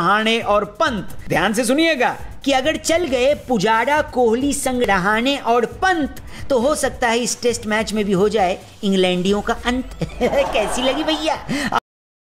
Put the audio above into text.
रहाणे और पंत ध्यान से सुनिएगा कि अगर चल गए पुजारा कोहली संग रहाणे और पंत तो हो सकता है इस टेस्ट मैच में भी हो जाए इंग्लैंडियों का अंत कैसी लगी भैया